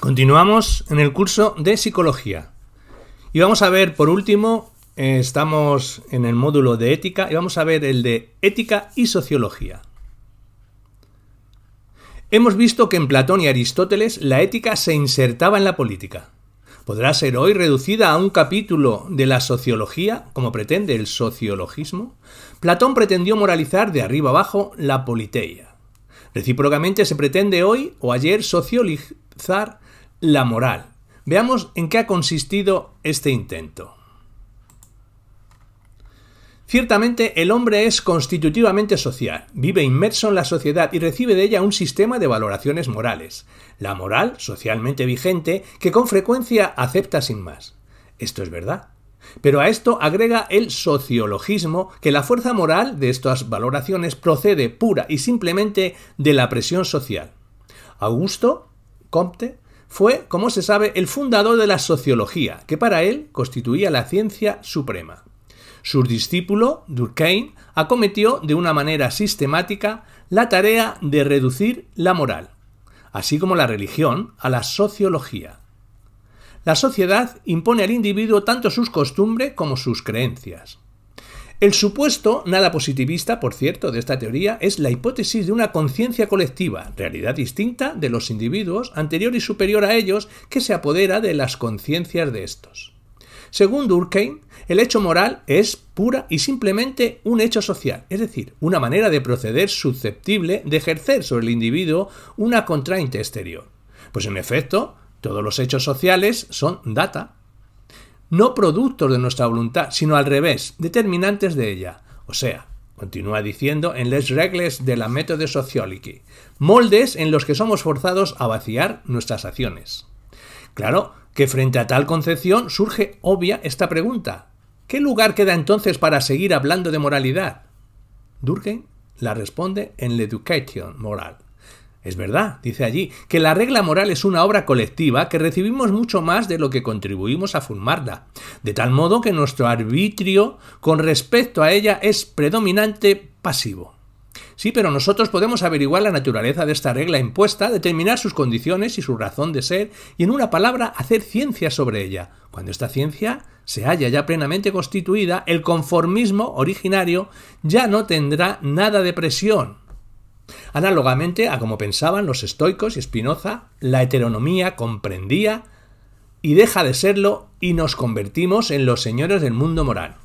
Continuamos en el curso de psicología. Y vamos a ver, por último, eh, estamos en el módulo de ética y vamos a ver el de ética y sociología. Hemos visto que en Platón y Aristóteles la ética se insertaba en la política. ¿Podrá ser hoy reducida a un capítulo de la sociología, como pretende el sociologismo? Platón pretendió moralizar de arriba abajo la politeia. Recíprocamente se pretende hoy o ayer sociologizar la moral. Veamos en qué ha consistido este intento. Ciertamente el hombre es constitutivamente social, vive inmerso en la sociedad y recibe de ella un sistema de valoraciones morales, la moral socialmente vigente que con frecuencia acepta sin más. Esto es verdad. Pero a esto agrega el sociologismo que la fuerza moral de estas valoraciones procede pura y simplemente de la presión social. Augusto Comte fue, como se sabe, el fundador de la sociología, que para él constituía la ciencia suprema. Su discípulo, Durkheim, acometió de una manera sistemática la tarea de reducir la moral, así como la religión, a la sociología. La sociedad impone al individuo tanto sus costumbres como sus creencias. El supuesto, nada positivista, por cierto, de esta teoría es la hipótesis de una conciencia colectiva, realidad distinta de los individuos, anterior y superior a ellos, que se apodera de las conciencias de estos. Según Durkheim, el hecho moral es pura y simplemente un hecho social, es decir, una manera de proceder susceptible de ejercer sobre el individuo una contrainte exterior. Pues en efecto, todos los hechos sociales son data, no productos de nuestra voluntad, sino al revés, determinantes de ella. O sea, continúa diciendo en Les Regles de la Méthode Sociology, moldes en los que somos forzados a vaciar nuestras acciones. Claro que frente a tal concepción surge obvia esta pregunta. ¿Qué lugar queda entonces para seguir hablando de moralidad? Durkheim la responde en l'Education Moral, es verdad, dice allí, que la regla moral es una obra colectiva que recibimos mucho más de lo que contribuimos a formarla, de tal modo que nuestro arbitrio con respecto a ella es predominante pasivo. Sí, pero nosotros podemos averiguar la naturaleza de esta regla impuesta, determinar sus condiciones y su razón de ser, y en una palabra hacer ciencia sobre ella. Cuando esta ciencia se haya ya plenamente constituida, el conformismo originario ya no tendrá nada de presión, Análogamente a como pensaban los estoicos y Spinoza, la heteronomía comprendía y deja de serlo y nos convertimos en los señores del mundo moral.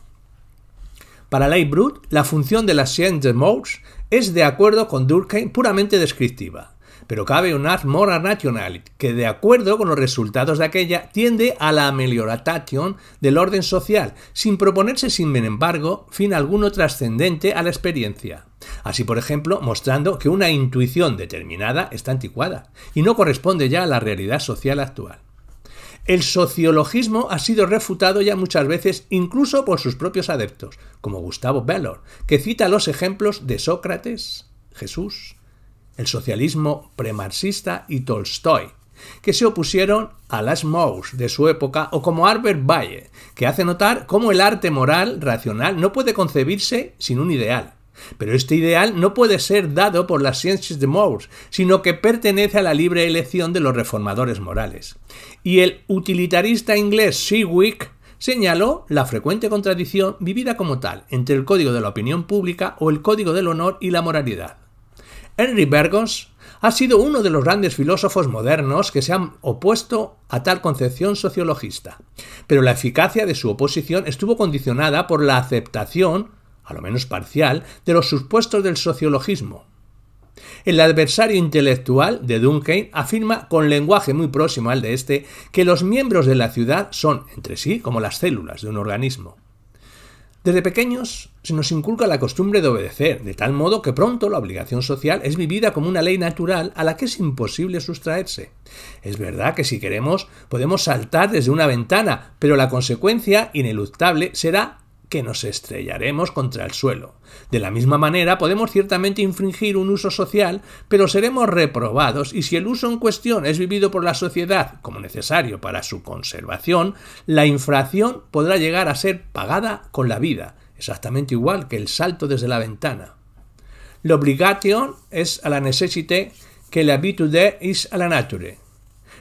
Para Leibrut, la función de la science de Morse es, de acuerdo con Durkheim, puramente descriptiva, pero cabe un moral que de acuerdo con los resultados de aquella tiende a la amelioration del orden social, sin proponerse sin embargo fin alguno trascendente a la experiencia. Así, por ejemplo, mostrando que una intuición determinada está anticuada y no corresponde ya a la realidad social actual. El sociologismo ha sido refutado ya muchas veces incluso por sus propios adeptos, como Gustavo Bellor, que cita los ejemplos de Sócrates, Jesús, el socialismo premarxista y Tolstoy, que se opusieron a las maus de su época o como Albert Valle, que hace notar cómo el arte moral racional no puede concebirse sin un ideal pero este ideal no puede ser dado por las ciencias de Moore, sino que pertenece a la libre elección de los reformadores morales. Y el utilitarista inglés Sidwick señaló la frecuente contradicción vivida como tal entre el código de la opinión pública o el código del honor y la moralidad. Henry Bergos ha sido uno de los grandes filósofos modernos que se han opuesto a tal concepción sociologista, pero la eficacia de su oposición estuvo condicionada por la aceptación a lo menos parcial, de los supuestos del sociologismo. El adversario intelectual de Duncan afirma con lenguaje muy próximo al de este que los miembros de la ciudad son entre sí como las células de un organismo. Desde pequeños se nos inculca la costumbre de obedecer, de tal modo que pronto la obligación social es vivida como una ley natural a la que es imposible sustraerse. Es verdad que si queremos podemos saltar desde una ventana, pero la consecuencia ineluctable será que nos estrellaremos contra el suelo. De la misma manera podemos ciertamente infringir un uso social, pero seremos reprobados y si el uso en cuestión es vivido por la sociedad como necesario para su conservación, la infracción podrá llegar a ser pagada con la vida, exactamente igual que el salto desde la ventana. L'obligation es a la necessité que la l'habitude is a la nature.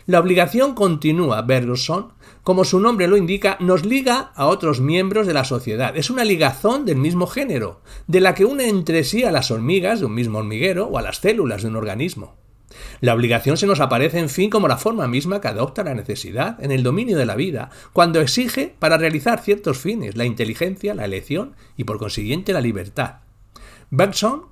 La obligación continúa, Bergson, como su nombre lo indica, nos liga a otros miembros de la sociedad. Es una ligazón del mismo género, de la que une entre sí a las hormigas de un mismo hormiguero o a las células de un organismo. La obligación se nos aparece, en fin, como la forma misma que adopta la necesidad en el dominio de la vida, cuando exige para realizar ciertos fines la inteligencia, la elección y por consiguiente la libertad. Bergson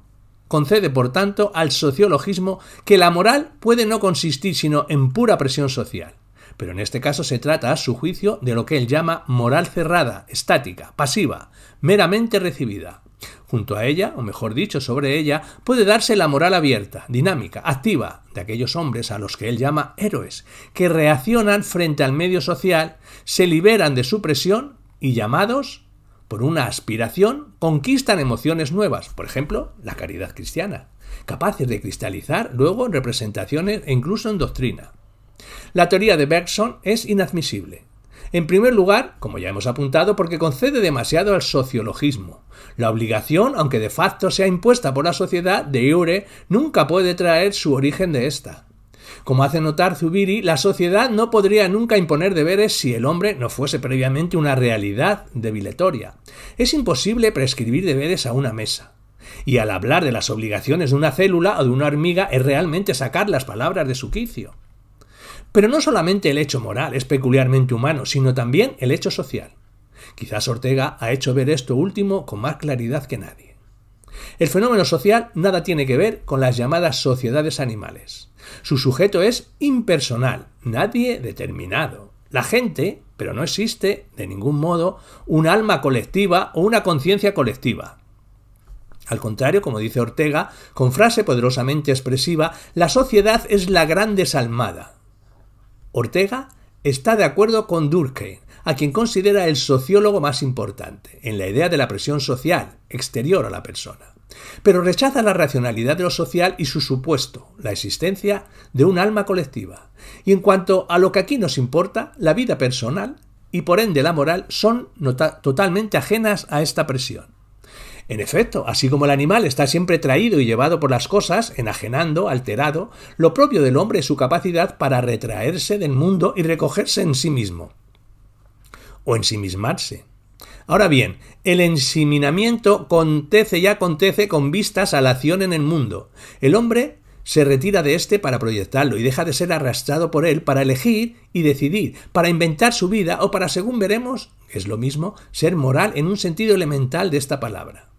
concede, por tanto, al sociologismo que la moral puede no consistir sino en pura presión social. Pero en este caso se trata, a su juicio, de lo que él llama moral cerrada, estática, pasiva, meramente recibida. Junto a ella, o mejor dicho, sobre ella, puede darse la moral abierta, dinámica, activa, de aquellos hombres a los que él llama héroes, que reaccionan frente al medio social, se liberan de su presión y llamados por una aspiración, conquistan emociones nuevas, por ejemplo, la caridad cristiana, capaces de cristalizar luego en representaciones e incluso en doctrina. La teoría de Bergson es inadmisible. En primer lugar, como ya hemos apuntado, porque concede demasiado al sociologismo. La obligación, aunque de facto sea impuesta por la sociedad de Iure, nunca puede traer su origen de esta. Como hace notar Zubiri, la sociedad no podría nunca imponer deberes si el hombre no fuese previamente una realidad debiletoria. Es imposible prescribir deberes a una mesa. Y al hablar de las obligaciones de una célula o de una hormiga es realmente sacar las palabras de su quicio. Pero no solamente el hecho moral es peculiarmente humano, sino también el hecho social. Quizás Ortega ha hecho ver esto último con más claridad que nadie. El fenómeno social nada tiene que ver con las llamadas sociedades animales. Su sujeto es impersonal, nadie determinado. La gente, pero no existe, de ningún modo, un alma colectiva o una conciencia colectiva. Al contrario, como dice Ortega, con frase poderosamente expresiva, la sociedad es la gran desalmada. Ortega está de acuerdo con Durkheim, a quien considera el sociólogo más importante, en la idea de la presión social exterior a la persona pero rechaza la racionalidad de lo social y su supuesto, la existencia de un alma colectiva. Y en cuanto a lo que aquí nos importa, la vida personal y por ende la moral son totalmente ajenas a esta presión. En efecto, así como el animal está siempre traído y llevado por las cosas, enajenando, alterado, lo propio del hombre es su capacidad para retraerse del mundo y recogerse en sí mismo, o ensimismarse. Ahora bien, el ensiminamiento acontece y acontece con vistas a la acción en el mundo. El hombre se retira de éste para proyectarlo y deja de ser arrastrado por él para elegir y decidir, para inventar su vida o para, según veremos, es lo mismo, ser moral en un sentido elemental de esta palabra.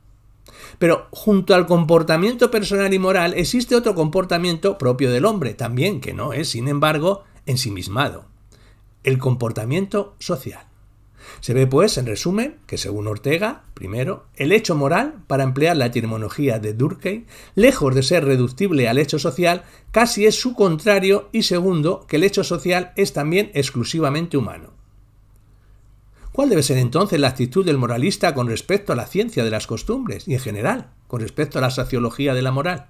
Pero junto al comportamiento personal y moral existe otro comportamiento propio del hombre, también que no es, sin embargo, ensimismado, el comportamiento social. Se ve, pues, en resumen, que según Ortega, primero, el hecho moral, para emplear la terminología de Durkheim, lejos de ser reductible al hecho social, casi es su contrario y segundo, que el hecho social es también exclusivamente humano. ¿Cuál debe ser entonces la actitud del moralista con respecto a la ciencia de las costumbres y en general con respecto a la sociología de la moral?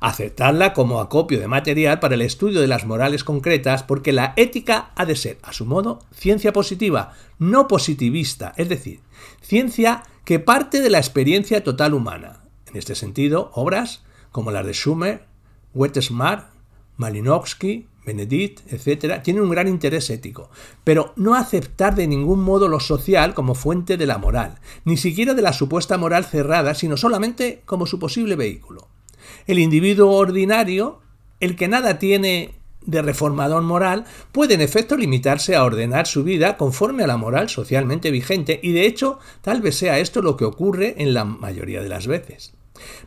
aceptarla como acopio de material para el estudio de las morales concretas porque la ética ha de ser, a su modo, ciencia positiva, no positivista, es decir, ciencia que parte de la experiencia total humana. En este sentido, obras como las de Schumer, Wettesmar, Malinowski, Benedict, etc., tienen un gran interés ético, pero no aceptar de ningún modo lo social como fuente de la moral, ni siquiera de la supuesta moral cerrada, sino solamente como su posible vehículo. El individuo ordinario, el que nada tiene de reformador moral, puede en efecto limitarse a ordenar su vida conforme a la moral socialmente vigente, y de hecho tal vez sea esto lo que ocurre en la mayoría de las veces.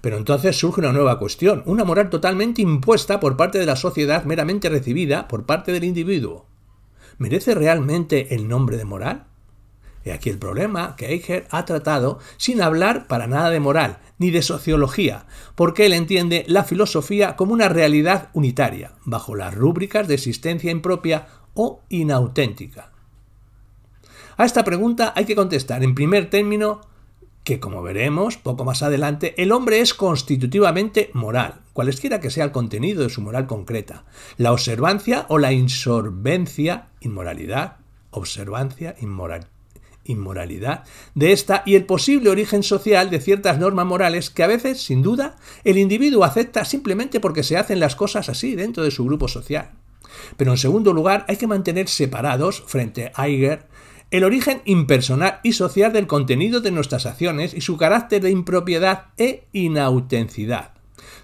Pero entonces surge una nueva cuestión, una moral totalmente impuesta por parte de la sociedad meramente recibida por parte del individuo. ¿Merece realmente el nombre de moral? aquí el problema que Eicher ha tratado sin hablar para nada de moral ni de sociología, porque él entiende la filosofía como una realidad unitaria, bajo las rúbricas de existencia impropia o inauténtica. A esta pregunta hay que contestar en primer término que, como veremos poco más adelante, el hombre es constitutivamente moral, cualesquiera que sea el contenido de su moral concreta, la observancia o la insorbencia, inmoralidad, observancia, inmoralidad inmoralidad de esta y el posible origen social de ciertas normas morales que a veces, sin duda, el individuo acepta simplemente porque se hacen las cosas así dentro de su grupo social. Pero en segundo lugar, hay que mantener separados, frente a Eiger, el origen impersonal y social del contenido de nuestras acciones y su carácter de impropiedad e inautenticidad.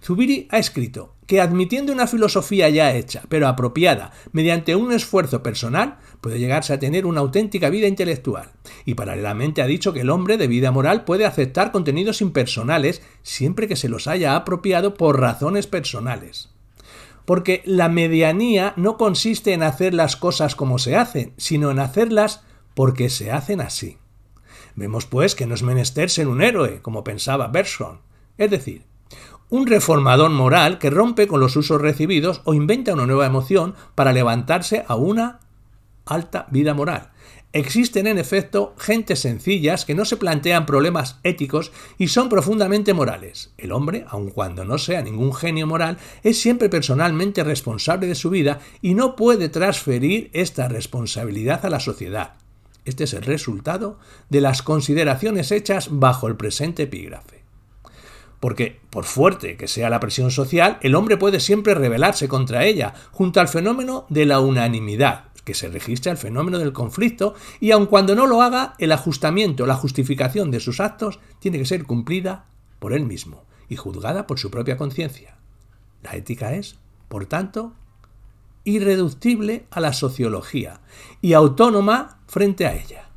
Zubiri ha escrito que admitiendo una filosofía ya hecha, pero apropiada, mediante un esfuerzo personal, puede llegarse a tener una auténtica vida intelectual. Y paralelamente ha dicho que el hombre de vida moral puede aceptar contenidos impersonales siempre que se los haya apropiado por razones personales. Porque la medianía no consiste en hacer las cosas como se hacen, sino en hacerlas porque se hacen así. Vemos pues que no es menester ser un héroe, como pensaba Bergson. Es decir, un reformador moral que rompe con los usos recibidos o inventa una nueva emoción para levantarse a una alta vida moral. Existen en efecto gentes sencillas que no se plantean problemas éticos y son profundamente morales. El hombre, aun cuando no sea ningún genio moral, es siempre personalmente responsable de su vida y no puede transferir esta responsabilidad a la sociedad. Este es el resultado de las consideraciones hechas bajo el presente epígrafe porque por fuerte que sea la presión social, el hombre puede siempre rebelarse contra ella, junto al fenómeno de la unanimidad, que se registra el fenómeno del conflicto, y aun cuando no lo haga, el ajustamiento, la justificación de sus actos tiene que ser cumplida por él mismo y juzgada por su propia conciencia. La ética es, por tanto, irreductible a la sociología y autónoma frente a ella.